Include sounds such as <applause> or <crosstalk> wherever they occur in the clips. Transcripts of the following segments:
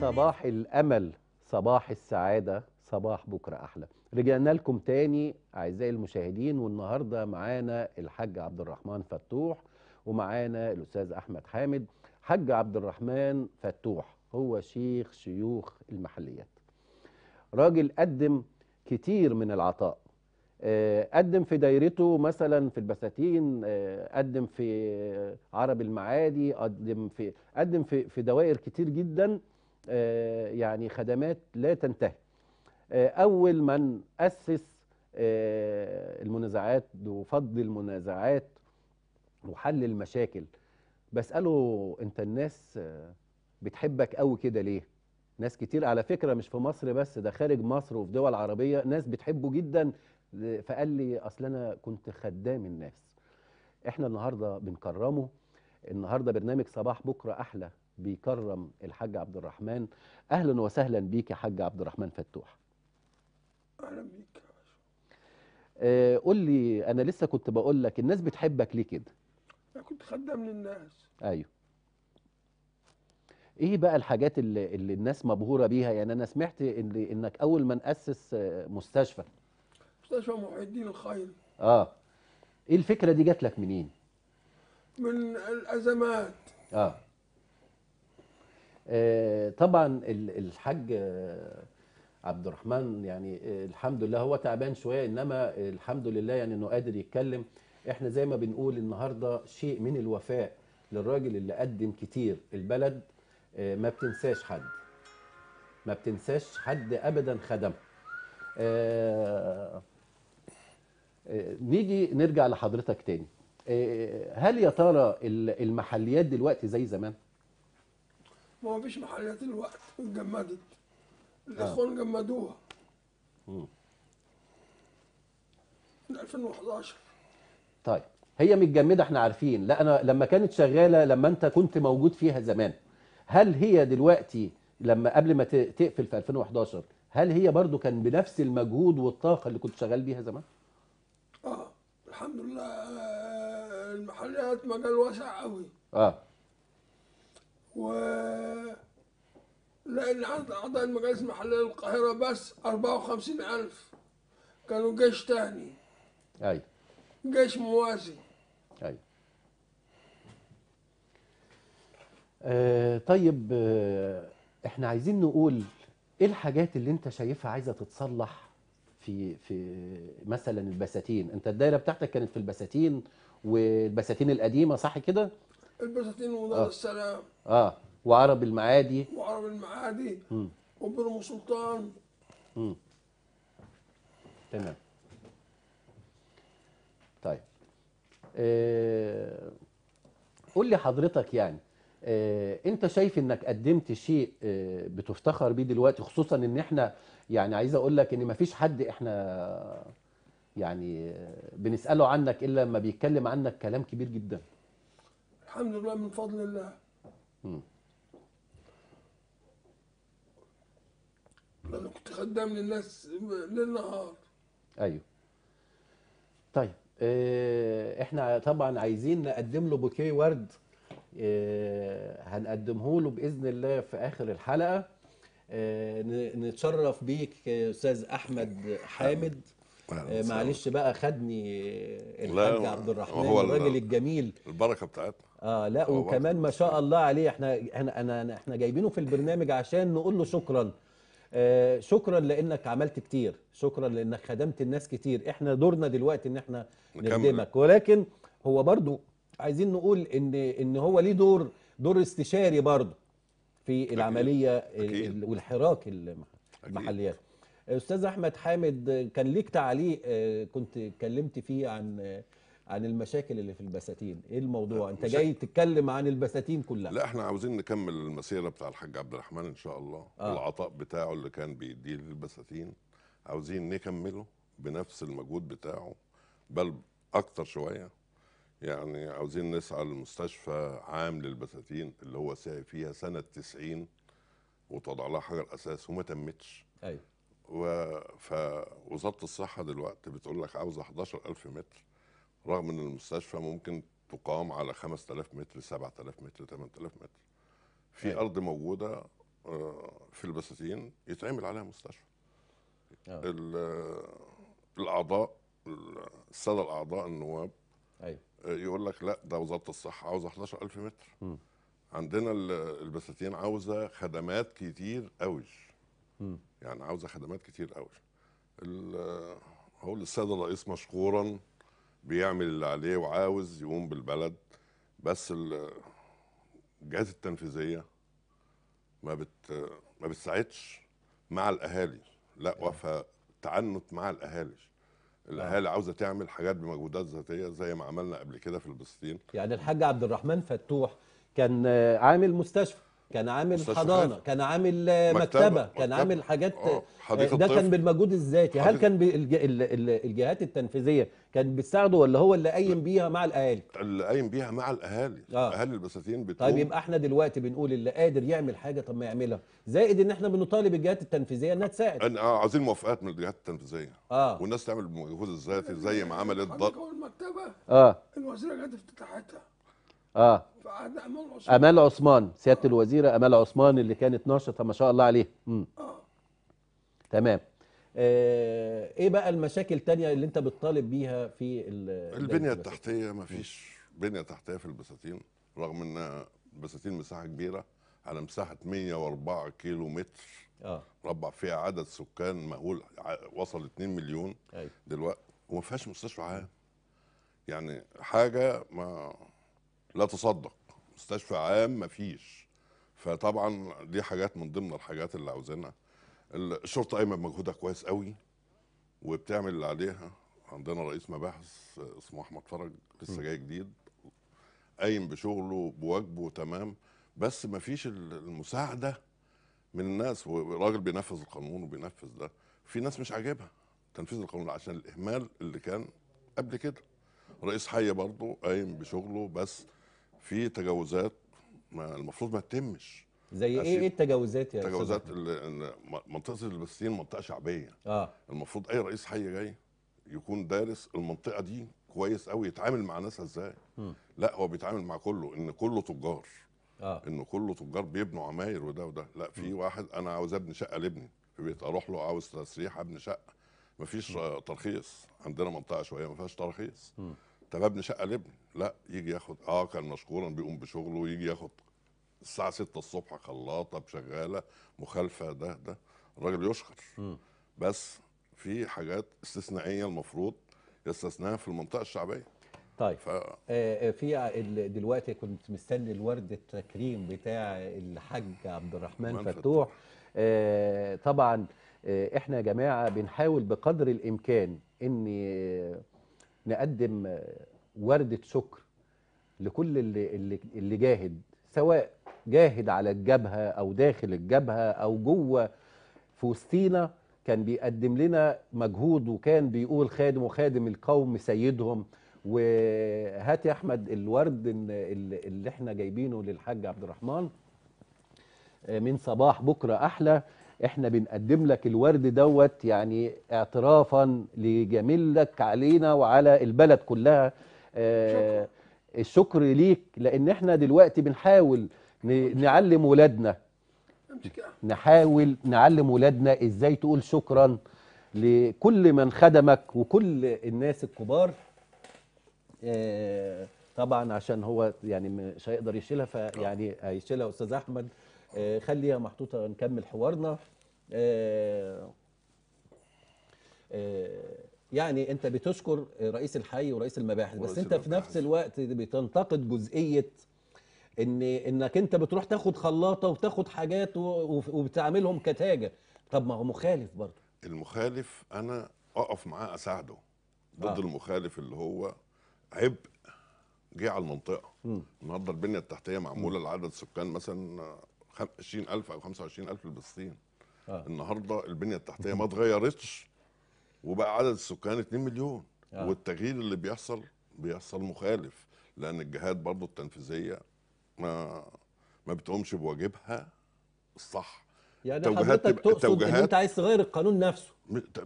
صباح الأمل صباح السعادة صباح بكرة أحلى رجعنا لكم تاني أعزائي المشاهدين والنهاردة معانا الحاج عبد الرحمن فتوح ومعانا الأستاذ أحمد حامد حاج عبد الرحمن فتوح هو شيخ شيوخ المحليات راجل قدم كتير من العطاء آه، قدم في دايرته مثلا في البساتين آه، قدم في عرب المعادي قدم في قدم في في دوائر كتير جدا آه، يعني خدمات لا تنتهي آه، أول من أسس آه، المنازعات وفض المنازعات وحل المشاكل بسأله أنت الناس بتحبك قوي كده ليه ناس كتير على فكرة مش في مصر بس ده خارج مصر وفي دول عربية ناس بتحبه جدا فقال لي أصل أنا كنت خدام الناس احنا النهاردة بنكرمه النهاردة برنامج صباح بكرة أحلى بيكرم الحاج عبد الرحمن اهلا وسهلا بيك يا حاج عبد الرحمن فتوح اهلا بيك يا آه قول لي انا لسه كنت بقول لك الناس بتحبك ليه كده انا كنت خدام للناس ايوه ايه بقى الحاجات اللي, اللي الناس مبهوره بيها يعني انا سمعت إن انك اول ما اسس آه، مستشفى مستشفى محي الدين الخير اه ايه الفكره دي جات لك منين من الازمات اه آه، طبعا الحاج آه، عبد الرحمن يعني آه، الحمد لله هو تعبان شويه انما الحمد لله يعني انه قادر يتكلم احنا زي ما بنقول النهارده شيء من الوفاء للراجل اللي قدم كتير البلد ما بتنساش حد ما بتنساش حد ابدا خدم نيجي نرجع لحضرتك تاني هل يا ترى المحليات دلوقتي زي زمان ما هو فيش محلات الوقت اتجمدت آه. الاخوان آه. جمدوها امم من 2011 طيب هي متجمده احنا عارفين لا انا لما كانت شغاله لما انت كنت موجود فيها زمان هل هي دلوقتي لما قبل ما تقفل في 2011 هل هي برضو كان بنفس المجهود والطاقه اللي كنت شغال بيها زمان اه الحمد لله المحلات مجال واسع قوي اه و لأن أعضاء المجالس المحلية للقاهرة بس 54000 ألف كانوا جيش تاني أي جيش موازي أي آه طيب آه احنا عايزين نقول ايه الحاجات اللي انت شايفها عايزه تتصلح في في مثلا البساتين انت الدايره بتاعتك كانت في البساتين والبساتين القديمه صح كده البساتين ودار آه. السلام اه وعرب المعادي وعرب المعادي م. وبرم سلطان تمام طيب آه قول لي حضرتك يعني آه انت شايف انك قدمت شيء آه بتفتخر بيه دلوقتي خصوصا ان احنا يعني عايز اقول لك ان مفيش حد احنا يعني آه، بنساله عنك الا لما بيتكلم عنك كلام كبير جدا الحمد لله من فضل الله امم لأنه كنت خدام للناس ليل نهار أيوه طيب آه، احنا طبعا عايزين نقدم له بوكيه ورد اه هنقدمه له باذن الله في اخر الحلقه اه نتشرف بيك استاذ احمد حامد آه، معلش بقى خدني الحاج عبد الرحمن الراجل الجميل البركه بتاعتنا اه لا وكمان ما شاء الله عليه احنا احنا احنا جايبينه في البرنامج عشان نقول له شكرا آه شكرا لانك عملت كتير شكرا لانك خدمت الناس كتير احنا دورنا دلوقتي ان احنا نخدمك ولكن هو برضو عايزين نقول ان ان هو ليه دور دور استشاري برضو في العمليه أكيد. والحراك المحليات استاذ احمد حامد كان ليك تعليق آه، كنت اتكلمت فيه عن آه، عن المشاكل اللي في البساتين ايه الموضوع انت جاي تتكلم عن البساتين كلها لا احنا عاوزين نكمل المسيره بتاع الحاج عبد الرحمن ان شاء الله آه. العطاء بتاعه اللي كان بيديه للبساتين عاوزين نكمله بنفس المجهود بتاعه بل اكتر شويه يعني عاوزين نسعى لمستشفى عام للبساتين اللي هو ساي فيها سنه 90 وتضع لها حجر اساس وما تمتش ايوه فوزاره الصحه دلوقتي بتقول لك عاوزه 11000 متر رغم ان المستشفى ممكن تقام على 5000 متر 7000 متر 8000 متر في أيوة. ارض موجوده آه، في البساتين يتعمل عليها مستشفى آه. الاعضاء الساده الاعضاء النواب أيوة. آه، يقول لك لا ده وزاره الصحه عاوزه 11000 متر م. عندنا البساتين عاوزه خدمات كتير قوي يعني عاوزه خدمات كتير قوي هقول للساده الرئيس مشكورا بيعمل اللي عليه وعاوز يقوم بالبلد بس الجهات التنفيذيه ما بت ما بتساعدش مع الاهالي لا واقفه تعنت مع الاهالي الاهالي آه. عاوزه تعمل حاجات بمجهودات ذاتيه زي ما عملنا قبل كده في البسطين يعني الحاج عبد الرحمن فتوح كان عامل مستشفى كان عامل حضانه كان عامل مكتبه, مكتبة. كان عامل حاجات آه، حديث ده كان بالمجهود الذاتي هل كان الجهات التنفيذيه كان بتساعده ولا هو اللي قايم بيها مع الاهالي اللي قايم بيها مع الاهالي آه. اهالي البساتين بتقوم طيب يبقى احنا دلوقتي بنقول اللي قادر يعمل حاجه طب ما يعملها زائد ان احنا بنطالب الجهات التنفيذيه انها تساعد انا آه، عايزين موافقات من الجهات التنفيذيه اه والناس تعمل بالمجهود الذاتي زي ما عملت ضغط المكتبه اه الوزيره جت افتتاحتها اه امال عثمان امال عثمان سياده آه. الوزيره امال عثمان اللي كانت ناشطه ما شاء الله عليها آه. تمام آه ايه بقى المشاكل الثانيه اللي انت بتطالب بيها في البنيه التحتيه ما فيش بنيه تحتيه في البساتين رغم ان البساتين مساحه كبيره على مساحه 104 كيلو متر اه مربع فيها عدد سكان مهول وصل 2 مليون أيوة. دلوقتي وما فيهاش مستشفى عام يعني حاجه ما لا تصدق مستشفى عام مفيش فطبعا دي حاجات من ضمن الحاجات اللي عاوزينها الشرطه قايمه بمجهودها كويس قوي وبتعمل اللي عليها عندنا رئيس مباحث اسمه احمد فرج لسه جاي جديد قايم بشغله بواجبه تمام بس مفيش المساعده من الناس وراجل بينفذ القانون وبينفذ ده في ناس مش عاجبها تنفيذ القانون عشان الاهمال اللي كان قبل كده رئيس حي برضه قايم بشغله بس في تجاوزات ما المفروض ما تتمش زي ايه ايه التجاوزات يا تجاوزات منطقه البستين منطقه شعبيه اه المفروض اي رئيس حي جاي يكون دارس المنطقه دي كويس قوي يتعامل مع ناسها ازاي لا هو بيتعامل مع كله ان كله تجار اه ان كله تجار بيبنوا عماير وده وده لا في واحد انا عاوز ابني شقه لابني في بيت اروح له عاوز تسريح ابني شقه مفيش ترخيص عندنا منطقه شويه ما فيهاش ترخيص طب ابني شقه لابني لا يجي ياخد اه كان مشكورا بيقوم بشغله ويجي ياخد الساعه 6 الصبح خلاطه بشغاله مخالفه ده ده الراجل يشكر بس في حاجات استثنائيه المفروض يستثناها في المنطقه الشعبيه طيب ف... آه, آه، في دلوقتي كنت مستني الورد التكريم بتاع الحاج عبد الرحمن فتوح آه طبعا آه احنا يا جماعه بنحاول بقدر الامكان ان نقدم وردة شكر لكل اللي, اللي, اللي جاهد سواء جاهد على الجبهة أو داخل الجبهة أو جوه وسطينا كان بيقدم لنا مجهود وكان بيقول خادم وخادم القوم سيدهم وهات يا أحمد الورد اللي احنا جايبينه للحاج عبد الرحمن آه، من صباح بكرة أحلى احنا بنقدم لك الورد دوت يعني اعترافا لجميلك علينا وعلى البلد كلها آه الشكر ليك لان احنا دلوقتي بنحاول نعلم ولادنا نحاول نعلم ولادنا ازاي تقول شكرا لكل من خدمك وكل الناس الكبار آه، طبعا عشان هو يعني مش هيقدر يشيلها فيعني هيشيلها استاذ احمد آه، خليها محطوطه نكمل حوارنا آه، آه، يعني انت بتشكر رئيس الحي ورئيس المباحث بس انت في نفس الوقت بتنتقد جزئيه ان انك انت بتروح تاخد خلاطه وتاخد حاجات وبتعملهم كتاجه طب ما هو مخالف برضه المخالف انا اقف معاه اساعده ضد آه. المخالف اللي هو عبء جه على المنطقه النهارده البنيه التحتيه معموله لعدد سكان مثلا 20000 او 25000 بالصين آه. النهارده البنيه التحتيه ما اتغيرتش وبقى عدد السكان 2 مليون آه. والتغيير اللي بيحصل بيحصل مخالف لان الجهات برضه التنفيذيه ما ما بتقومش بواجبها الصح يعني حضرتك تقصد توجيهات ان انت عايز تغير القانون نفسه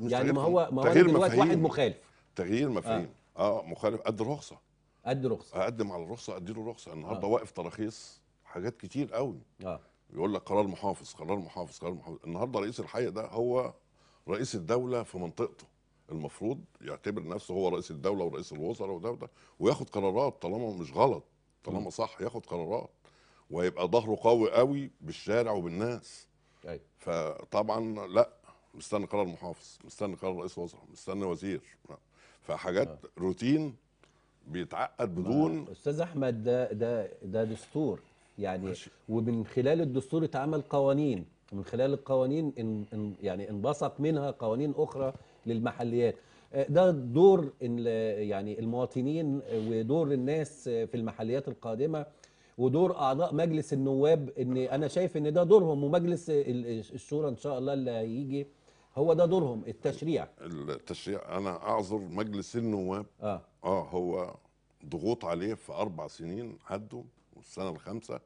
مش يعني ما هو ما هو دلوقتي واحد مخالف تغيير مفاهيم آه. اه مخالف قد رخصه قد رخصه اقدم على الرخصه اديله رخصه النهارده آه. واقف تراخيص حاجات كتير قوي آه. يقول لك قرار محافظ قرار محافظ قرار محافظ النهارده رئيس الحي ده هو رئيس الدوله في منطقته المفروض يعتبر نفسه هو رئيس الدوله ورئيس الوزراء وده وده وياخد قرارات طالما مش غلط طالما صح ياخد قرارات ويبقى ظهره قوي قوي بالشارع وبالناس أي. أيوة. فطبعا لا مستني قرار محافظ مستني قرار رئيس وزراء مستني وزير فحاجات آه. روتين بيتعقد بدون استاذ احمد ده ده ده دستور يعني ماشي. ومن خلال الدستور اتعمل قوانين من خلال القوانين إن إن يعني انبسط منها قوانين اخرى للمحليات آه، ده دور يعني المواطنين ودور الناس في المحليات القادمه ودور اعضاء مجلس النواب ان انا شايف ان ده دورهم ومجلس الشورى ان شاء الله اللي هيجي هو ده دورهم التشريع التشريع انا اعذر مجلس النواب اه اه هو ضغوط عليه في اربع سنين عدوا والسنه الخامسه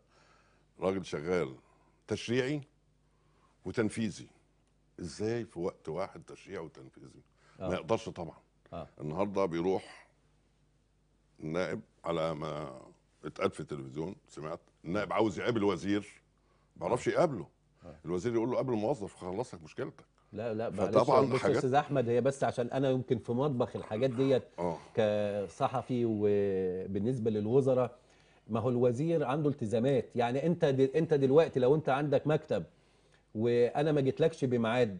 راجل شغال تشريعي وتنفيذي ازاي في وقت واحد تشريعي وتنفيذي آه. ما يقدرش طبعا آه. النهارده بيروح النائب على ما اتقال في التلفزيون سمعت النائب عاوز يقابل وزير ما بيعرفش آه. يقابله آه. الوزير يقول له قابل الموظف خلص لك مشكلتك لا لا فطبعا بص استاذ احمد هي بس عشان انا يمكن في مطبخ الحاجات ديت آه. كصحفي وبالنسبه للوزراء ما هو الوزير عنده التزامات يعني انت دل... انت دلوقتي لو انت عندك مكتب وانا ما جيتلكش بميعاد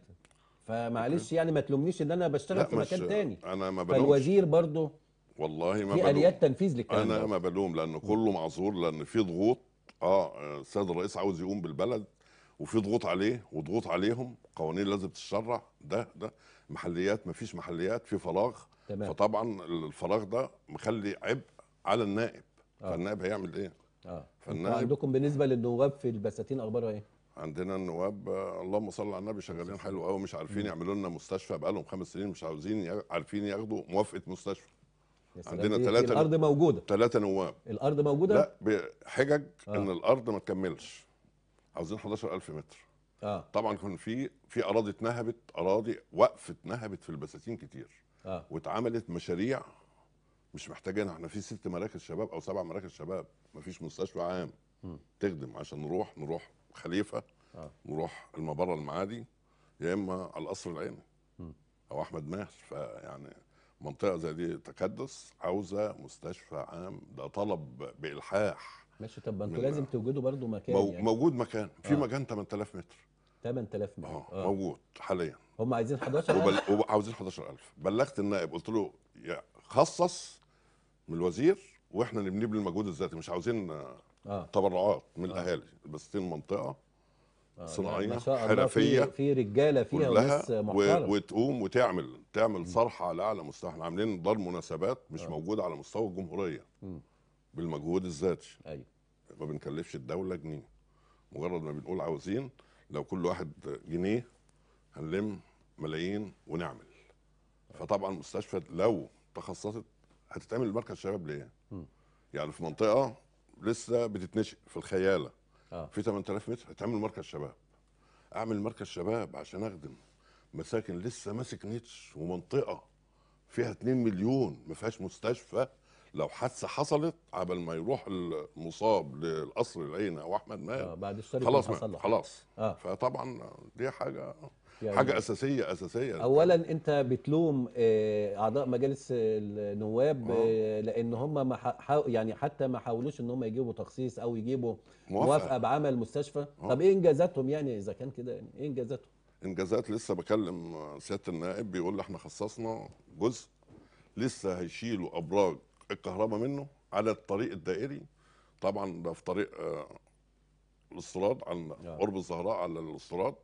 فمعلش يعني ما تلومنيش ان انا بشتغل في مكان تاني انا ما بلومش فالوزير برضه والله ما بلوم في اليات تنفيذ للكلام انا ما بلوم لان كله معذور لان في ضغوط اه السيد الرئيس عاوز يقوم بالبلد وفي ضغوط عليه وضغوط عليهم قوانين لازم تتشرع ده ده محليات ما فيش محليات في فراغ تمام. فطبعا الفراغ ده مخلي عبء على النائب آه. فالنائب هيعمل ايه؟ اه فالنائب عندكم بالنسبه للنواب في البساتين اخبارها ايه؟ عندنا النواب اللهم صل على النبي شغالين حلو قوي مش عارفين يعملوا لنا مستشفى بقالهم خمس سنين مش عاوزين عارفين ياخدوا موافقه مستشفى عندنا ثلاثة إيه، الارض موجوده ثلاثة نواب الارض موجوده لا بحجج آه. ان الارض ما تكملش عاوزين 11000 متر آه. طبعا كان في في اراضي اتنهبت اراضي وقف اتنهبت في البساتين كتير آه. واتعملت مشاريع مش محتاجين احنا في ست مراكز شباب او سبع مراكز شباب مفيش مستشفى عام م. تخدم عشان نروح نروح خليفه آه. نروح المبره المعادي يا اما على القصر العيني او احمد ماهر فيعني منطقه زي دي تكدس عاوزه مستشفى عام ده طلب بالحاح ماشي طب ما انتوا لازم توجدوا برضو مكان مو يعني. موجود مكان في آه. مكان 8000 متر 8000 متر اه, آه. موجود حاليا هم عايزين 11000 وعاوزين عاوزين 11000 بلغت النائب قلت له يا خصص من الوزير واحنا اللي بنبني المجهود الذاتي مش عاوزين آه. تبرعات من آه. الاهالي بس المنطقه آه. صناعيه حرفيه في, في رجاله فيها كلها محترمه وتقوم وتعمل تعمل صرح على اعلى مستوى احنا عاملين دار مناسبات مش آه. موجوده على مستوى الجمهوريه م. بالمجهود الذاتي ايوه ما بنكلفش الدوله جنيه مجرد ما بنقول عاوزين لو كل واحد جنيه هنلم ملايين ونعمل آه. فطبعا المستشفى لو تخصصت هتتعمل مركز شباب ليه؟ يعني في منطقه لسه بتتنشئ في الخياله آه. في 8000 متر هتعمل مركز شباب اعمل مركز شباب عشان اخدم مساكن لسه ما سكنتش ومنطقه فيها 2 مليون ما فيهاش مستشفى لو حادثه حصلت قبل ما يروح المصاب للقصر العين او احمد مات آه بعد خلاص حصل خلاص آه. فطبعا دي حاجه يعني حاجه اساسيه اساسيه اولا انت بتلوم آه، اعضاء مجالس النواب آه. آه، لان هم ما يعني حتى ما حاولوش ان هم يجيبوا تخصيص او يجيبوا موافقه, موافقة بعمل مستشفى طب ايه انجازاتهم يعني اذا كان كده يعني ايه انجازاتهم انجازات لسه بكلم سياده النائب بيقول لي احنا خصصنا جزء لسه هيشيلوا ابراج الكهرباء منه على الطريق الدائري طبعا ده في طريق الاستراد عن قرب الزهراء على الاستراد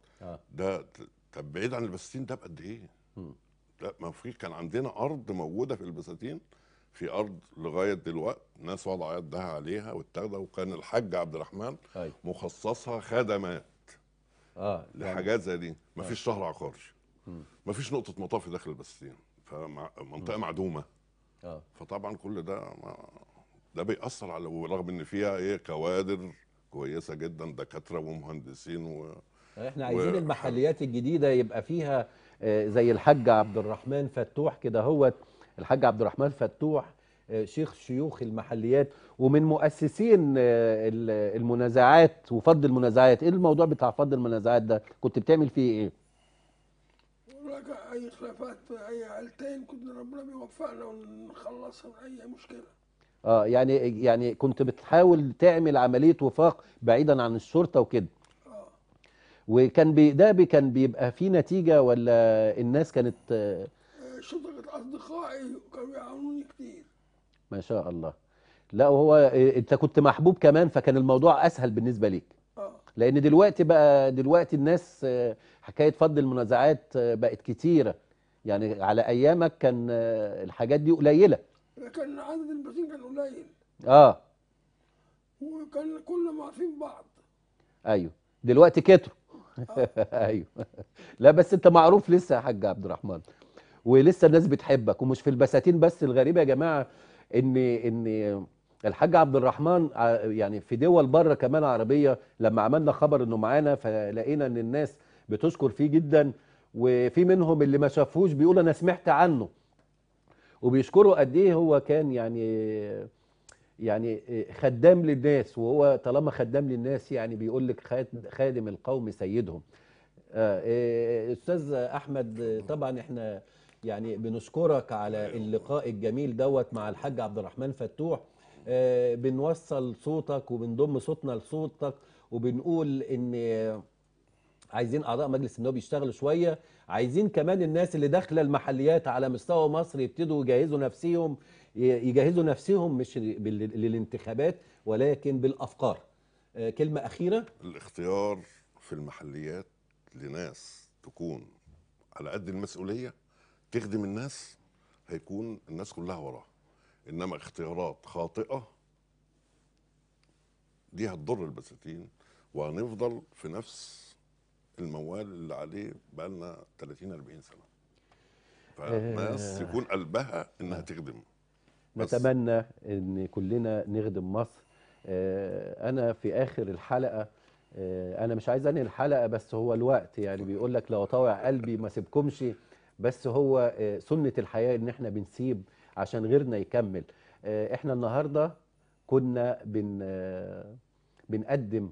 ده طب بعيد عن البساتين ده بقد ايه؟ لا ما في كان عندنا ارض موجوده في البساتين في ارض لغايه دلوقتي ناس وضع يدها عليها واتاخدها وكان الحاج عبد الرحمن أي. أيوه. مخصصها خدمات اه لحاجات زي دي ما يعني فيش شهر عقاري ما فيش نقطه مطافي داخل البساتين فمنطقه معدومه اه فطبعا كل ده ما ده بيأثر على ورغم ان فيها ايه كوادر كويسه جدا دكاتره ومهندسين و... احنا عايزين و... المحليات الجديده يبقى فيها آه، زي الحاج عبد الرحمن فتوح كده هو الحاج عبد الرحمن فتوح آه، شيخ شيوخ المحليات ومن مؤسسين آه، المنازعات وفض المنازعات ايه الموضوع بتاع فض المنازعات ده كنت بتعمل فيه ايه نراجع اي خلافات في اي عائلتين كنا ربنا بيوفقنا ونخلصها من اي مشكله اه يعني يعني كنت بتحاول تعمل عمليه وفاق بعيدا عن الشرطه وكده وكان بي ده بي كان بيبقى فيه نتيجه ولا الناس كانت شطرة اصدقائي وكانوا يعاونوني كتير ما شاء الله لا وهو انت كنت محبوب كمان فكان الموضوع اسهل بالنسبه ليك آه. لان دلوقتي بقى دلوقتي الناس آه، حكايه فض المنازعات آه، بقت كتيره يعني على ايامك كان آه، الحاجات دي قليله كان عدد البسين كان قليل اه وكان كلنا عارفين بعض ايوه دلوقتي كتروا <laughs> ايوه لا بس انت معروف لسه يا حاج عبد الرحمن ولسه الناس بتحبك ومش في البساتين بس الغريبه يا جماعه ان ان الحاج عبد الرحمن يعني في دول بره كمان عربيه لما عملنا خبر انه معانا فلقينا ان الناس بتشكر فيه جدا وفي منهم اللي ما شافوش بيقول انا سمعت عنه وبيشكروا قد ايه هو كان يعني يعني آه، خدام للناس وهو طالما خدام للناس يعني بيقول لك خادم القوم سيدهم آه، آه، استاذ احمد طبعا احنا يعني بنشكرك على اللقاء الجميل دوت مع الحاج عبد الرحمن فتوح بنوصل صوتك وبنضم صوتنا لصوتك وبنقول ان عايزين اعضاء مجلس النواب يشتغلوا شويه عايزين كمان الناس اللي داخله المحليات على مستوى مصر يبتدوا يجهزوا نفسهم يجهزوا نفسهم مش للانتخابات ولكن بالافكار آه، كلمه اخيره الاختيار في المحليات لناس تكون على قد المسؤوليه تخدم الناس هيكون الناس كلها وراها انما اختيارات خاطئه دي هتضر البساتين وهنفضل في نفس الموال اللي عليه بقالنا 30 40 سنه فالناس يكون آه. قلبها انها تخدم نتمنى ان كلنا نخدم مصر آه، انا في اخر الحلقه آه، انا مش عايز انهي الحلقه بس هو الوقت يعني بيقول لك لو طاوع قلبي ما سيبكمش بس هو آه، سنه الحياه ان احنا بنسيب عشان غيرنا يكمل احنا النهارده كنا بن بنقدم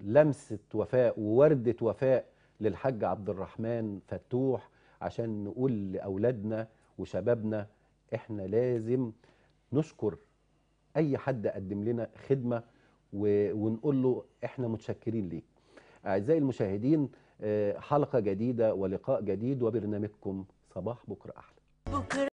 لمسه وفاء وورده وفاء للحاج عبد الرحمن فتوح عشان نقول لاولادنا وشبابنا احنا لازم نشكر اي حد قدم لنا خدمه ونقول له احنا متشكرين ليك اعزائي المشاهدين آه، حلقه جديده ولقاء جديد وبرنامجكم صباح بكره احلى بكرة